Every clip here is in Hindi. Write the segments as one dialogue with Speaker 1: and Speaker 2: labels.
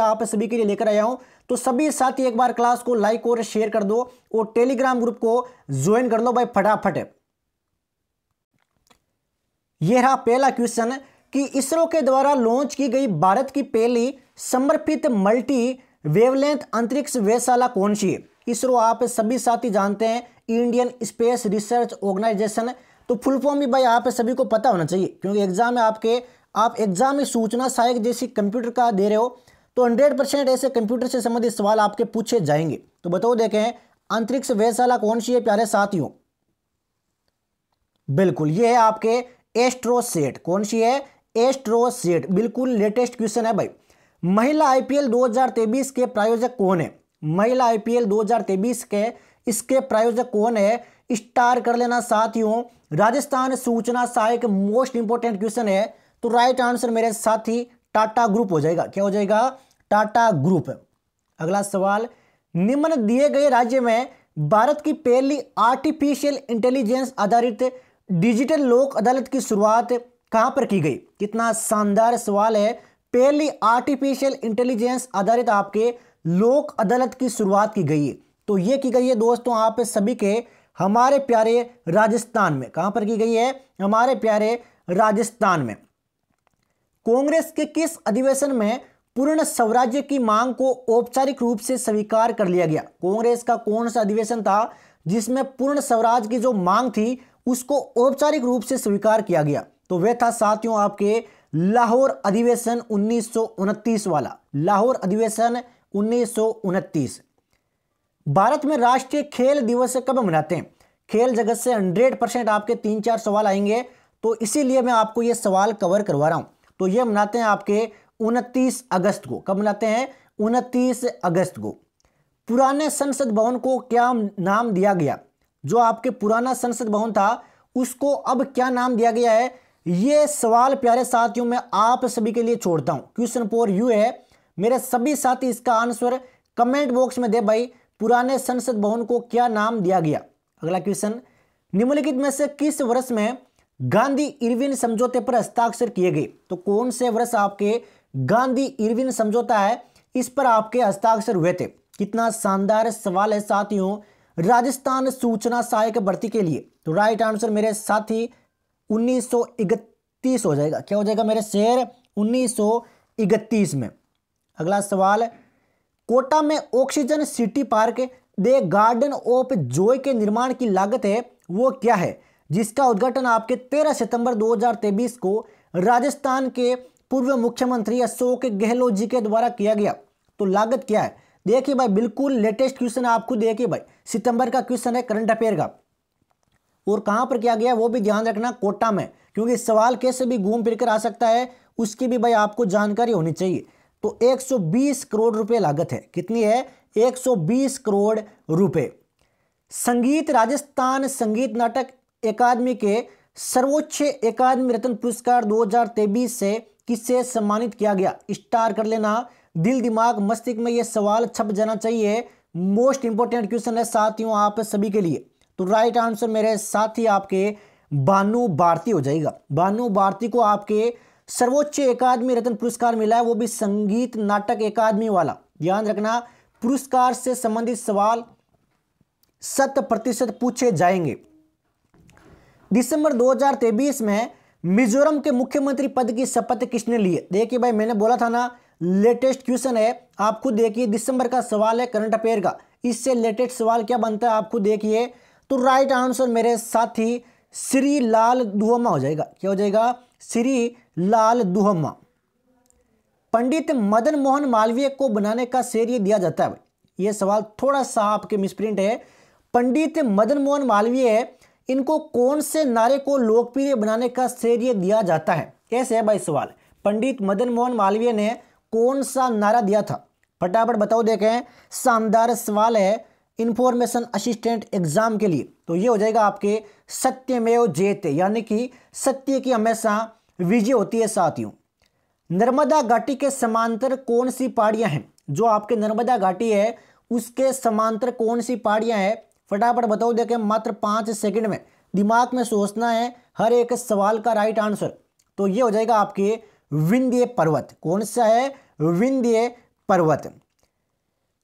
Speaker 1: आप सभी के लिए लेकर आया हूं तो सभी साथी एक बार क्लास को लाइक और शेयर कर दो और टेलीग्राम ग्रुप को ज्वाइन कर लो भाई फटाफट यह रहा पहला क्वेश्चन कि इसरो के द्वारा लॉन्च की गई भारत की पहली समर्पित मल्टी वेवलेंथ अंतरिक्ष वेशाला कौन सी है इसरो आप सभी साथी जानते हैं इंडियन स्पेस रिसर्च ऑर्गेनाइजेशन तो फुल फॉर्म भी भाई आप सभी को पता होना चाहिए क्योंकि एग्जाम में आपके आप एग्जाम में सूचना सहायक जैसी कंप्यूटर का दे रहे हो तो 100 परसेंट ऐसे कंप्यूटर से संबंधित सवाल आपके पूछे जाएंगे तो बताओ देखें अंतरिक्ष वेधशाला कौन सी है प्यारे साथियों बिल्कुल ये है आपके एस्ट्रोसेट कौन सी है एस्ट्रोसेट बिल्कुल लेटेस्ट क्वेश्चन है भाई महिला आईपीएल 2023 के प्रायोजक कौन है महिला आईपीएल 2023 के इसके प्रायोजक कौन है स्टार कर लेना साथियों राजस्थान सूचना सहायक मोस्ट इंपोर्टेंट क्वेश्चन है तो राइट आंसर मेरे साथी टाटा ग्रुप हो जाएगा क्या हो जाएगा टाटा ग्रुप अगला सवाल निम्न दिए गए राज्य में भारत की पहली आर्टिफिशियल इंटेलिजेंस आधारित डिजिटल लोक अदालत की शुरुआत कहां पर की गई कितना शानदार सवाल है पहली आर्टिफिशियल इंटेलिजेंस आधारित आपके लोक अदालत की शुरुआत की गई है तो ये की गई है दोस्तों आप सभी के हमारे प्यारे राजस्थान में कहां पर की गई है हमारे प्यारे राजस्थान में कांग्रेस के किस अधिवेशन में पूर्ण स्वराज्य की मांग को औपचारिक रूप से स्वीकार कर लिया गया कांग्रेस का कौन सा अधिवेशन था जिसमें पूर्ण स्वराज की जो मांग थी उसको औपचारिक रूप से स्वीकार किया गया तो वह था साथियों आपके लाहौर अधिवेशन उन्नीस वाला लाहौर अधिवेशन उन्नीस भारत में राष्ट्रीय खेल दिवस कब मनाते हैं खेल जगत से 100 परसेंट आपके तीन चार सवाल आएंगे तो इसीलिए मैं आपको यह सवाल कवर करवा रहा हूं तो ये मनाते हैं आपके उनतीस अगस्त को कब मनाते हैं 29 अगस्त को पुराने संसद भवन को क्या नाम दिया गया जो आपके पुराना संसद भवन था उसको अब क्या नाम दिया गया है ये सवाल प्यारे साथियों मैं आप सभी के लिए छोड़ता हूँ क्वेश्चन फोर यू है मेरे सभी साथी इसका आंसर कमेंट बॉक्स में दे भाई पुराने संसद भवन को क्या नाम दिया गया अगला क्वेश्चन निम्नलिखित में से किस वर्ष में गांधी इरविन समझौते पर हस्ताक्षर किए गए तो कौन से वर्ष आपके गांधी इरविन समझौता है इस पर आपके हस्ताक्षर हुए थे कितना शानदार सवाल है साथियों राजस्थान सूचना सहायक भर्ती के लिए तो राइट आंसर मेरे साथी उन्नीस हो जाएगा क्या हो जाएगा मेरे शेर उन्नीस में अगला सवाल कोटा में oxygen city park the garden of joy के निर्माण की लागत है वो क्या है जिसका उद्घाटन आपके 13 सितंबर 2023 को राजस्थान के पूर्व मुख्यमंत्री अशोक गहलोत जी के द्वारा किया गया तो लागत क्या है देखिए भाई बिल्कुल लेटेस्ट क्वेश्चन आपको देखिए भाई सितंबर का क्वेश्चन है करंट अफेयर का और कहां पर किया गया वो भी ध्यान रखना कोटा में क्योंकि सवाल कैसे भी घूम फिर आ सकता है उसकी भी भाई आपको जानकारी होनी चाहिए तो 120 करोड़ रुपए लागत है कितनी है 120 करोड़ रुपए संगीत राजस्थान संगीत नाटक अकादमी के सर्वोच्च अकादमी रत्न पुरस्कार 2023 से किससे सम्मानित किया गया स्टार कर लेना दिल दिमाग मस्तिष्क में यह सवाल छप जाना चाहिए मोस्ट इंपॉर्टेंट क्वेश्चन है साथियों आप सभी के लिए तो राइट आंसर मेरे साथ ही आपके बानु भारती हो जाएगा बानु भारती को आपके सर्वोच्च अकादमी रत्न पुरस्कार मिला है वो भी संगीत नाटक अकादमी वाला ध्यान रखना पुरस्कार से संबंधित सवाल शत प्रतिशत पूछे जाएंगे दिसंबर 2023 में मिजोरम के मुख्यमंत्री पद की शपथ किसने ली देखिए भाई मैंने बोला था ना लेटेस्ट क्वेश्चन है आप खुद देखिए दिसंबर का सवाल है करंट अफेयर का इससे लेटेस्ट सवाल क्या बनता है आप खुद देखिए तो राइट आंसर मेरे साथी श्री लाल दुहमा हो जाएगा क्या हो जाएगा श्री लाल दुहमा पंडित मदन मोहन मालवीय को बनाने का श्रेय दिया जाता है ये सवाल थोड़ा सा आपके मिसप्रिंट है पंडित मदन मोहन मालवीय इनको कौन से नारे को लोकप्रिय बनाने का श्रेय दिया जाता है ऐसे है भाई सवाल पंडित मदन मोहन मालवीय ने कौन सा नारा दिया था फटाफट बताओ देखें शानदार सवाल है इंफॉर्मेशन असिस्टेंट एग्जाम के लिए तो ये हो जाएगा आपके सत्यमेव जेत यानी कि सत्य की हमेशा विजय होती है साथियों नर्मदा घाटी के समांतर कौन सी पहाड़ियां हैं जो आपके नर्मदा घाटी है उसके समांतर कौन सी पहाड़ियां हैं फटाफट बताओ देखें मात्र पाँच सेकंड में दिमाग में सोचना है हर एक सवाल का राइट आंसर तो ये हो जाएगा आपके विंध्य पर्वत कौन सा है विंध्य पर्वत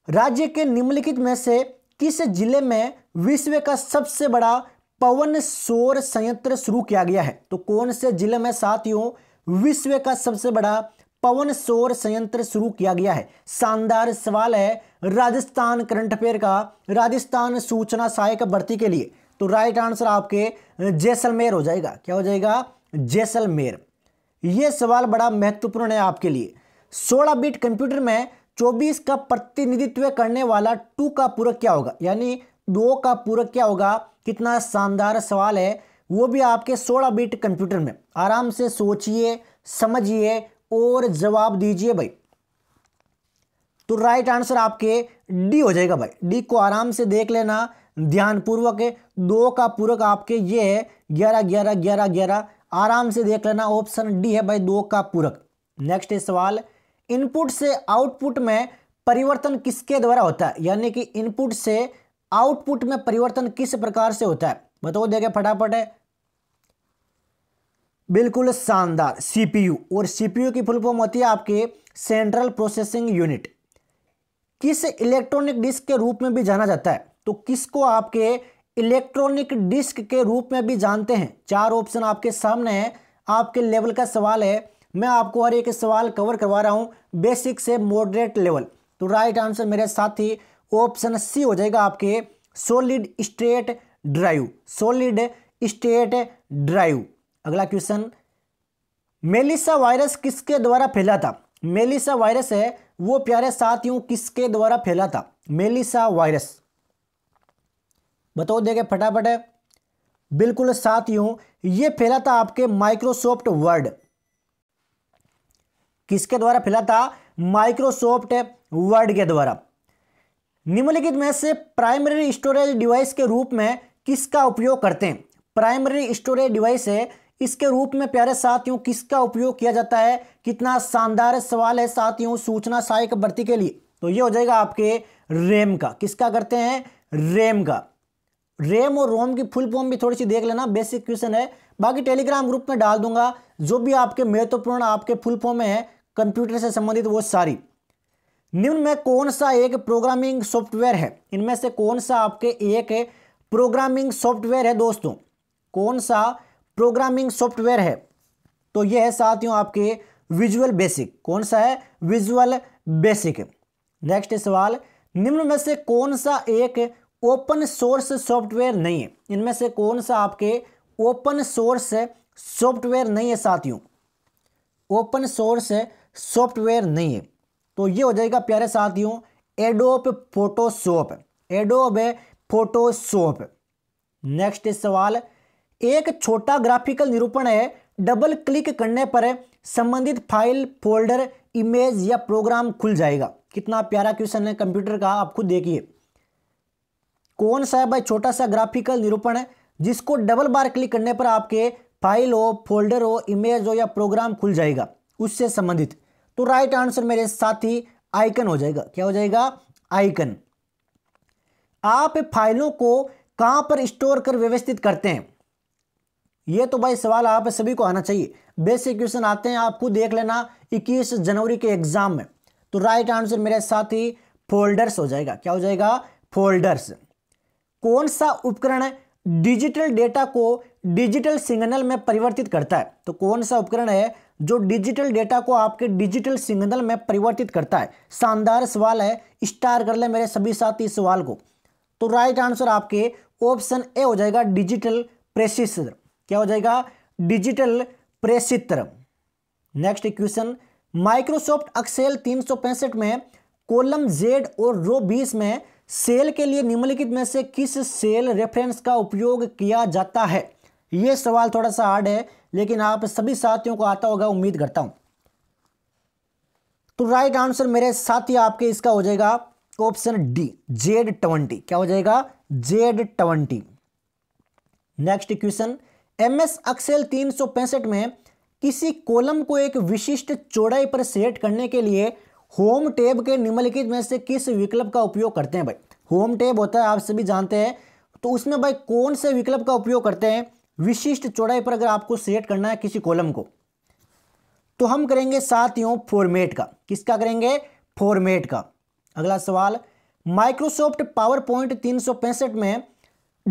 Speaker 1: राज्य के निम्नलिखित में से किस जिले में विश्व का सबसे बड़ा पवन सौर संयंत्र शुरू किया गया है तो कौन से जिले में साथियों विश्व का सबसे बड़ा पवन सौर संयंत्र शुरू किया गया है शानदार सवाल है राजस्थान करंट अफेयर का राजस्थान सूचना सहायक भर्ती के लिए तो राइट आंसर आपके जैसलमेर हो जाएगा क्या हो जाएगा जैसलमेर यह सवाल बड़ा महत्वपूर्ण है आपके लिए 16 बिट कंप्यूटर में 24 का प्रतिनिधित्व करने वाला टू का पूरक क्या होगा यानी दो का पूरक क्या होगा कितना शानदार सवाल है वो भी आपके 16 बिट कंप्यूटर में आराम से सोचिए समझिए और जवाब दीजिए भाई तो राइट आंसर आपके डी हो जाएगा भाई डी को आराम से देख लेना ध्यानपूर्वक दो का पूरक आपके ये है ग्यारह ग्यारह ग्यारह ग्यारह आराम से देख लेना ऑप्शन डी है भाई दो का पूरक नेक्स्ट है सवाल इनपुट से आउटपुट में परिवर्तन किसके द्वारा होता है यानी कि इनपुट से आउटपुट में परिवर्तन किस प्रकार से होता है बताओ देखे फटाफट है बिल्कुल शानदार सीपीयू और सीपीयू की फुल फॉर्म होती है आपके सेंट्रल प्रोसेसिंग यूनिट किस इलेक्ट्रॉनिक डिस्क के रूप में भी जाना जाता है तो किसको आपके इलेक्ट्रॉनिक डिस्क के रूप में भी जानते हैं चार ऑप्शन आपके सामने है आपके लेवल का सवाल है मैं आपको हर एक सवाल कवर करवा रहा हूं बेसिक से मॉडरेट लेवल तो राइट आंसर मेरे साथ ही ऑप्शन सी हो जाएगा आपके solid state drive solid state drive अगला क्वेश्चन मेलिसा वायरस किसके द्वारा फैला था मेलिसा वायरस है वो प्यारे साथियों किसके द्वारा फैला था मेलिसा वायरस बताओ देखे फटाफट बिल्कुल साथियों ये फैला था आपके माइक्रोसॉफ्ट वर्ड किसके द्वारा फैला था माइक्रोसॉफ्ट वर्ड के द्वारा निम्नलिखित में से प्राइमरी स्टोरेज डिवाइस के रूप में किसका उपयोग करते हैं प्राइमरी स्टोरेज डिवाइस है इसके रूप में प्यारे साथियों किसका उपयोग किया जाता है कितना शानदार सवाल है साथियों सूचना सहायक भर्ती के लिए तो ये हो जाएगा आपके रेम का किसका करते हैं रेम का रेम और रोम की फुल फॉर्म भी थोड़ी सी देख लेना बेसिक क्वेश्चन है बाकी टेलीग्राम ग्रुप में डाल दूंगा जो भी आपके महत्वपूर्ण आपके फुल फॉर्म में है कंप्यूटर से संबंधित वो सारी निम्न में कौन सा एक प्रोग्रामिंग सॉफ्टवेयर है इनमें से कौन सा आपके एक प्रोग्रामिंग सॉफ्टवेयर है दोस्तों कौन सा प्रोग्रामिंग सॉफ्टवेयर है तो यह है साथियों आपके विजुअल बेसिक कौन सा है विजुअल बेसिक नेक्स्ट सवाल निम्न में से कौन सा एक ओपन सोर्स सॉफ्टवेयर नहीं है इनमें से कौन सा आपके ओपन सोर्स सॉफ्टवेयर नहीं है साथियों ओपन सोर्स सॉफ्टवेयर नहीं है तो ये हो जाएगा प्यारे साथियों Adobe Photoshop Adobe Photoshop next सवाल एक छोटा ग्राफिकल निरूपण है डबल क्लिक करने पर संबंधित फाइल फोल्डर इमेज या प्रोग्राम खुल जाएगा कितना प्यारा क्वेश्चन है कंप्यूटर का आप खुद देखिए कौन सा है भाई छोटा सा ग्राफिकल निरूपण है जिसको डबल बार क्लिक करने पर आपके फाइल हो फोल्डर हो इमेज हो या प्रोग्राम खुल जाएगा उससे संबंधित तो राइट आंसर मेरे साथ ही आइकन हो जाएगा क्या हो जाएगा आइकन आप फाइलों को कहां पर स्टोर कर व्यवस्थित करते हैं ये तो भाई सवाल आप सभी को आना चाहिए बेसिक क्वेश्चन आते हैं आपको देख लेना 21 जनवरी के एग्जाम में तो राइट आंसर मेरे साथ ही फोल्डर्स हो जाएगा क्या हो जाएगा फोल्डर्स कौन सा उपकरण डिजिटल डेटा को डिजिटल सिग्नल में परिवर्तित करता है तो कौन सा उपकरण है जो डिजिटल डेटा को आपके डिजिटल सिग्नल में परिवर्तित करता है शानदार सवाल है स्टार कर ले मेरे सभी साथी इस सवाल को तो राइट आंसर आपके ऑप्शन ए हो जाएगा डिजिटल प्रेसिसर क्या हो जाएगा digital processor next question Microsoft Excel तीन में कॉलम जेड और रो बीस में सेल के लिए निम्नलिखित में से किस सेल रेफरेंस का उपयोग किया जाता है यह सवाल थोड़ा सा हार्ड है लेकिन आप सभी साथियों को आता होगा उम्मीद करता हूं तो राइट आंसर मेरे साथी आपके इसका हो जाएगा ऑप्शन डी जेड ट्वेंटी क्या हो जाएगा Z twenty next question M S Excel तीन में किसी कॉलम को एक विशिष्ट चौड़ाई पर सेट करने के लिए होम टेब के निम्नलिखित में से किस विकल्प का उपयोग करते हैं भाई होम टेब होता है आप सभी जानते हैं तो उसमें भाई कौन से विकल्प का उपयोग करते हैं विशिष्ट चौड़ाई पर अगर आपको सेट करना है किसी कॉलम को तो हम करेंगे साथियों फॉर्मेट का किसका करेंगे फॉर्मेट का अगला सवाल माइक्रोसॉफ्ट पावर पॉइंट तीन में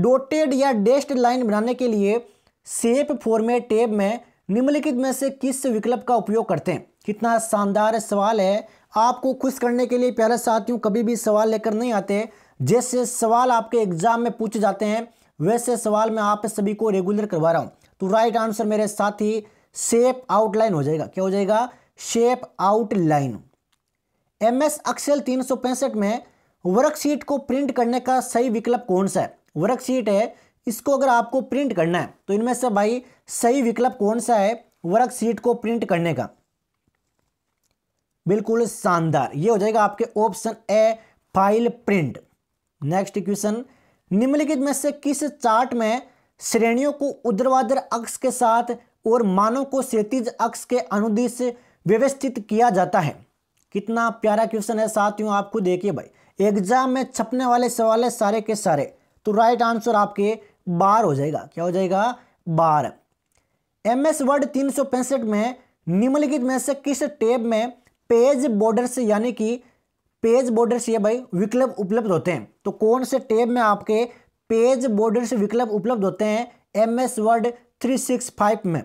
Speaker 1: डोटेड या डेस्ट लाइन बनाने के लिए सेप फोर में टेब में निम्नलिखित में से किस विकल्प का उपयोग करते हैं कितना शानदार सवाल है आपको खुश करने के लिए प्यारे साथियों कभी भी सवाल लेकर नहीं आते जैसे सवाल आपके एग्जाम में पूछे जाते हैं वैसे सवाल मैं आप सभी को रेगुलर करवा रहा हूँ तो राइट आंसर मेरे साथ ही शेप आउटलाइन हो जाएगा क्या हो जाएगा shape outline M S Excel तीन में वर्कशीट को प्रिंट करने का सही विकल्प कौन सा है वर्कशीट है इसको अगर आपको प्रिंट करना है तो इनमें से भाई सही विकल्प कौन सा है वर्कशीट को प्रिंट करने का बिल्कुल शानदार ये हो जाएगा आपके option A file print next question निम्नलिखित में से किस चार्ट में श्रेणियों को उद्रवादर अक्ष के साथ और मानों को क्षतिज अक्ष के अनुदिश व्यवस्थित किया जाता है कितना प्यारा क्वेश्चन है साथियों आप खुद देखिए भाई एग्जाम में छपने वाले सवाल है सारे के सारे तो राइट आंसर आपके बार हो जाएगा क्या हो जाएगा बार एम एस वर्ड तीन में निम्नलिखित में से किस टेब में पेज बॉर्डर से यानी कि पेज बॉर्डर से भाई विकल्प उपलब्ध होते हैं तो कौन से टेब में आपके पेज बॉर्डर से विकल्प उपलब्ध होते हैं M S Word three six five में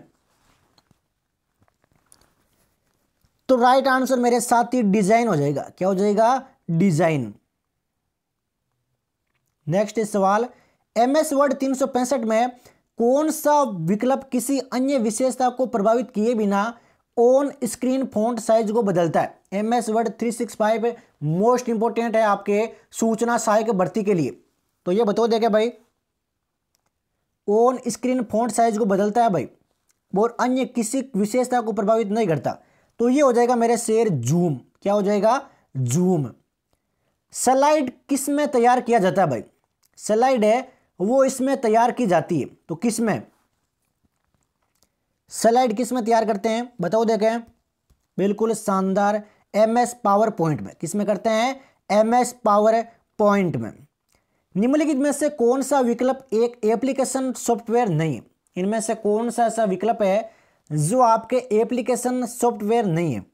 Speaker 1: तो राइट आंसर मेरे साथ ही डिजाइन हो जाएगा क्या हो जाएगा डिजाइन नेक्स्ट सवाल एम एस वर्ड तीन में कौन सा विकल्प किसी अन्य विशेषता को प्रभावित किए बिना ऑन स्क्रीन फॉन्ट साइज को बदलता है M S Word three six five most important है आपके सूचना सहायक भर्ती के लिए तो ये बताओ देखे भाई ऑन स्क्रीन फॉन्ट साइज को बदलता है भाई और अन्य किसी विशेषता को प्रभावित नहीं करता तो ये हो जाएगा मेरे शेर जूम क्या हो जाएगा जूम स्लाइड किस में तैयार किया जाता है भाई स्लाइड है वो इसमें तैयार की जाती है तो किस में सलाइड किस में तैयार करते हैं बताओ देखें बिल्कुल शानदार एम एस पावर पॉइंट में किस में करते हैं एम एस पावर पॉइंट में निम्नलिखित में से कौन सा विकल्प एक एप्लीकेशन सॉफ्टवेयर नहीं है इनमें से कौन सा ऐसा विकल्प है जो आपके एप्लीकेशन सॉफ्टवेयर नहीं है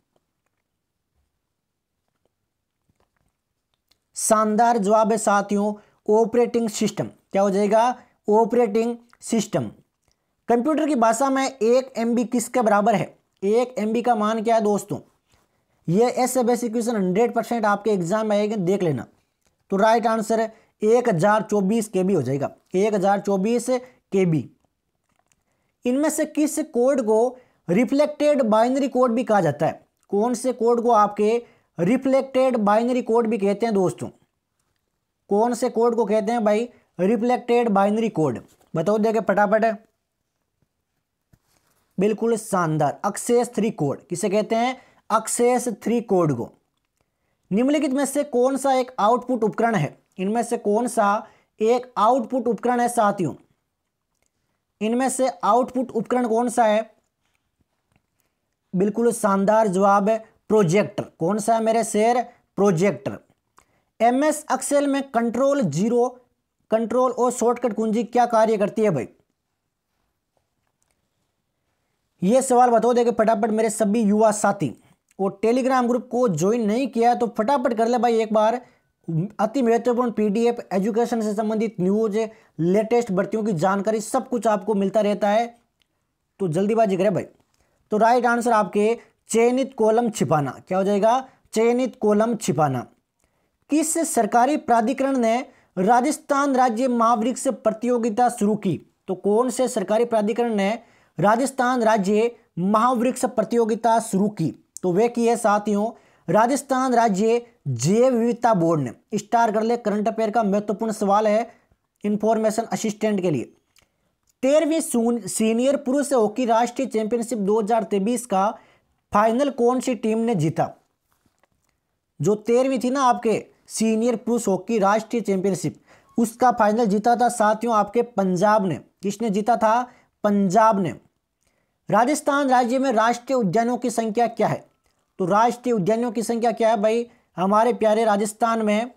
Speaker 1: शानदार जवाब है साथियों ऑपरेटिंग सिस्टम क्या हो जाएगा ऑपरेटिंग सिस्टम कंप्यूटर की भाषा में एक एम किसके बराबर है एक एम का मान क्या है दोस्तों ये is a basic question hundred percent आपके एग्जाम में आएगा देख लेना तो राइट आंसर है एक हज़ार चौबीस के बी हो जाएगा एक हज़ार चौबीस के बी इनमें से किस कोड को रिफ्लेक्टेड बाइनरी कोड भी कहा जाता है कौन से कोड को आपके रिफ्लेक्टेड बाइनरी कोड भी कहते हैं दोस्तों कौन से कोड को कहते हैं भाई रिफ्लेक्टेड बाइनरी कोड बताओ देखे फटाफट बिल्कुल शानदार अक्सेस थ्री कोड किसे कहते हैं अक्सेस थ्री कोड को निम्नलिखित में से कौन सा एक आउटपुट उपकरण है इनमें से कौन सा एक आउटपुट उपकरण है साथियों इनमें से आउटपुट उपकरण कौन सा है बिल्कुल शानदार जवाब है प्रोजेक्टर कौन सा है मेरे शेर प्रोजेक्टर एम एस एक्सेल में कंट्रोल जीरो कंट्रोल और शॉर्टकट कुंजी क्या कार्य करती है भाई ये सवाल बताओ देखे फटाफट मेरे सभी युवा साथी और टेलीग्राम ग्रुप को ज्वाइन नहीं किया तो फटाफट कर ले भाई एक बार अति महत्वपूर्ण पीडीएफ एजुकेशन से संबंधित न्यूज लेटेस्ट भर्तियों की जानकारी सब कुछ आपको मिलता रहता है तो जल्दीबाजी करें भाई तो राइट आंसर आपके चयनित कॉलम छिपाना क्या हो जाएगा चयनित कॉलम छिपाना किस सरकारी प्राधिकरण ने राजस्थान राज्य महावृक्ष प्रतियोगिता शुरू की तो कौन से सरकारी प्राधिकरण ने राजस्थान राज्य महावृक्ष प्रतियोगिता शुरू की तो वे की है साथियों राजस्थान राज्य जैव विविधता बोर्ड ने स्टार कर ले करंट अफेयर का महत्वपूर्ण सवाल है इंफॉर्मेशन असिस्टेंट के लिए तेरहवीं सीनियर पुरुष हॉकी राष्ट्रीय चैंपियनशिप 2023 का फाइनल कौन सी टीम ने जीता जो तेरहवीं थी ना आपके सीनियर पुरुष हॉकी राष्ट्रीय चैंपियनशिप उसका फाइनल जीता था साथियों आपके पंजाब ने किसने जीता था पंजाब ने राजस्थान राज्य में राष्ट्रीय उद्यानों की संख्या क्या है तो राष्ट्रीय उद्यानों की संख्या क्या है भाई हमारे प्यारे राजस्थान में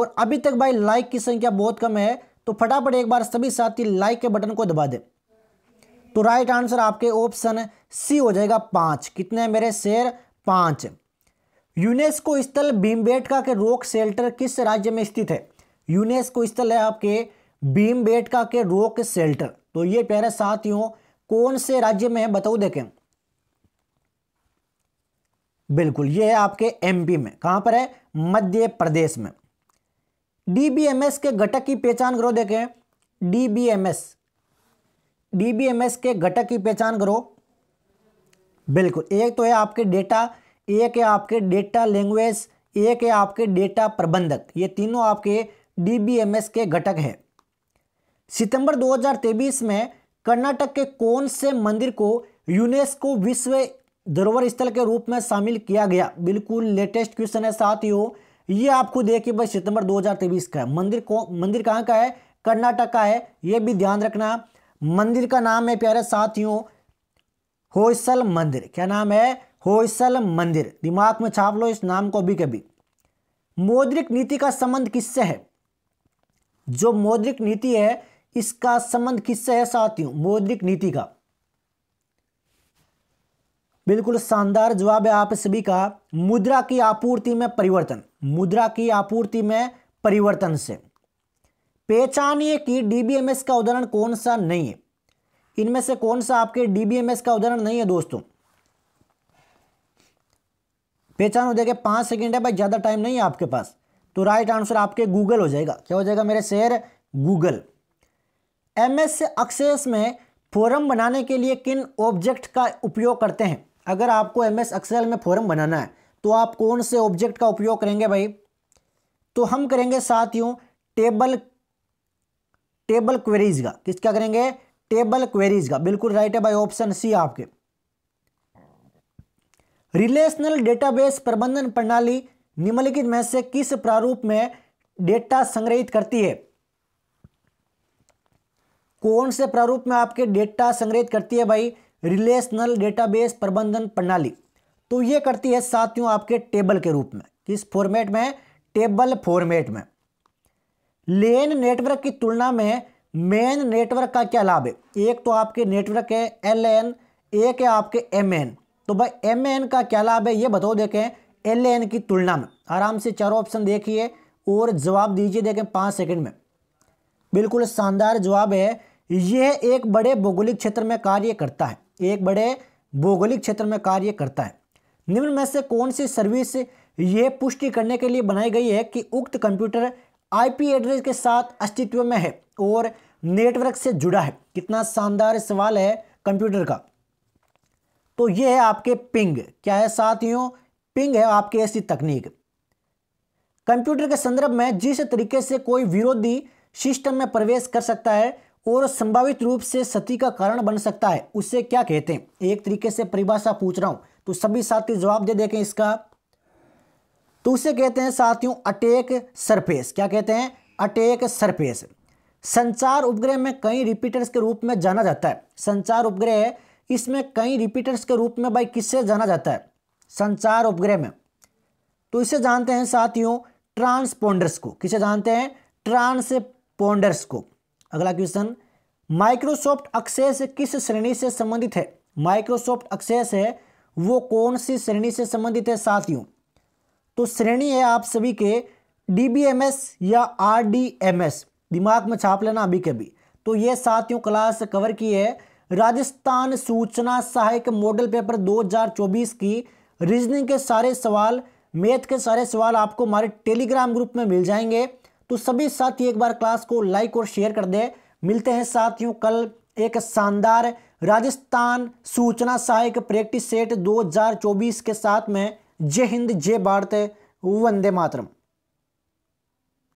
Speaker 1: और अभी तक भाई लाइक की संख्या बहुत कम है तो फटाफट एक बार सभी साथी लाइक के बटन को दबा दें तो राइट आंसर आपके ऑप्शन सी हो जाएगा पाँच कितने मेरे शेर पाँच यूनेस्को स्थल भीमबेटका के रोक शेल्टर किस राज्य में स्थित है यूनेस्को स्थल है आपके भीमबेटका के रोक शेल्टर तो ये प्यारे साथियों कौन से राज्य में है बताओ देखें बिल्कुल ये है आपके एमपी में कहां पर है मध्य प्रदेश में डीबीएमएस के घटक की पहचान करो देखें डीबीएमएस डीबीएमएस के घटक की पहचान करो बिल्कुल एक तो है आपके डेटा एक है आपके डेटा लैंग्वेज एक है आपके डेटा प्रबंधक ये तीनों आपके डीबीएमएस के घटक हैं सितंबर 2023 में कर्नाटक के कौन से मंदिर को यूनेस्को विश्व धरोहर स्थल के रूप में शामिल किया गया बिल्कुल लेटेस्ट क्वेश्चन है साथ हो ये आपको देखिए भाई सितंबर 2023 का है मंदिर को मंदिर कहाँ का है कर्नाटक का है ये भी ध्यान रखना मंदिर का नाम है प्यारे साथियों होयसल मंदिर क्या नाम है होयसल मंदिर दिमाग में छाप लो इस नाम को भी कभी मौद्रिक नीति का संबंध किससे है जो मौद्रिक नीति है इसका संबंध किससे है साथियों मौद्रिक नीति का बिल्कुल शानदार जवाब है आप सभी का मुद्रा की आपूर्ति में परिवर्तन मुद्रा की आपूर्ति में परिवर्तन से पहचानिए कि डीबीएमएस का उदाहरण कौन सा नहीं है इनमें से कौन सा आपके डीबीएमएस का उदाहरण नहीं है दोस्तों पहचान हो जाएगा पाँच सेकेंड है भाई ज़्यादा टाइम नहीं है आपके पास तो राइट आंसर आपके गूगल हो जाएगा क्या हो जाएगा मेरे शेयर गूगल एम एस अक्सेस में फॉरम बनाने के लिए किन ऑब्जेक्ट का उपयोग करते हैं अगर आपको एम एस एक्सेल में फॉरम बनाना है तो आप कौन से ऑब्जेक्ट का उपयोग करेंगे भाई तो हम करेंगे साथियों टेबल टेबल क्वेरीज का किसका करेंगे टेबल क्वेरीज का बिल्कुल राइट है भाई ऑप्शन सी आपके रिलेशनल डेटाबेस प्रबंधन प्रणाली निम्नलिखित में से किस प्रारूप में डेटा संग्रहित करती है कौन से प्रारूप में आपके डेटा संग्रहित करती है भाई रिलेशनल डेटाबेस प्रबंधन प्रणाली तो ये करती है साथियों आपके टेबल के रूप में किस फॉर्मेट में टेबल फॉर्मेट में लेन नेटवर्क की तुलना में मेन नेटवर्क का क्या लाभ है एक तो आपके नेटवर्क है एल एन एक है आपके एम एन तो भाई एम एन का क्या लाभ है ये बताओ देखें एल एन की तुलना में आराम से चारों ऑप्शन देखिए और जवाब दीजिए देखें पाँच सेकंड में बिल्कुल शानदार जवाब है यह एक बड़े भौगोलिक क्षेत्र में कार्य करता है एक बड़े भौगोलिक क्षेत्र में कार्य करता है निम्न में से कौन सी सर्विस यह पुष्टि करने के लिए बनाई गई है कि उक्त कंप्यूटर आईपी एड्रेस के साथ अस्तित्व में है और नेटवर्क से जुड़ा है कितना शानदार सवाल है कंप्यूटर का तो ये है आपके पिंग क्या है साथियों पिंग है आपकी ऐसी तकनीक कंप्यूटर के संदर्भ में जिस तरीके से कोई विरोधी सिस्टम में प्रवेश कर सकता है और संभावित रूप से सती का कारण बन सकता है उसे क्या कहते हैं एक तरीके से परिभाषा पूछ रहा हूं तो सभी साथी जवाब दे देखें इसका तो उसे कहते हैं साथियों अटैक सरफेस क्या कहते हैं अटैक सरफेस संचार उपग्रह में कई रिपीटर्स के रूप में जाना जाता है संचार उपग्रह इसमें कई रिपीटर्स के रूप में भाई किससे जाना जाता है संचार उपग्रह में तो इसे जानते हैं साथियों ट्रांसपोंडर्स को किसे जानते हैं ट्रांसपोंडर्स को अगला क्वेश्चन माइक्रोसॉफ्ट अक्सेस किस श्रेणी से संबंधित है माइक्रोसॉफ्ट अक्सेस है वो कौन सी श्रेणी से संबंधित है साथियों तो श्रेणी है आप सभी के डीबीएमएस या आर दिमाग में छाप लेना अभी के भी तो ये साथियों क्लास कवर की है राजस्थान सूचना सहायक मॉडल पेपर 2024 की रीजनिंग के सारे सवाल मैथ के सारे सवाल आपको हमारे टेलीग्राम ग्रुप में मिल जाएंगे तो सभी साथी एक बार क्लास को लाइक और शेयर कर दे मिलते हैं साथियों कल एक शानदार राजस्थान सूचना सहायक प्रैक्टिस सेट 2024 के साथ में जय हिंद जय भारत वंदे मातरम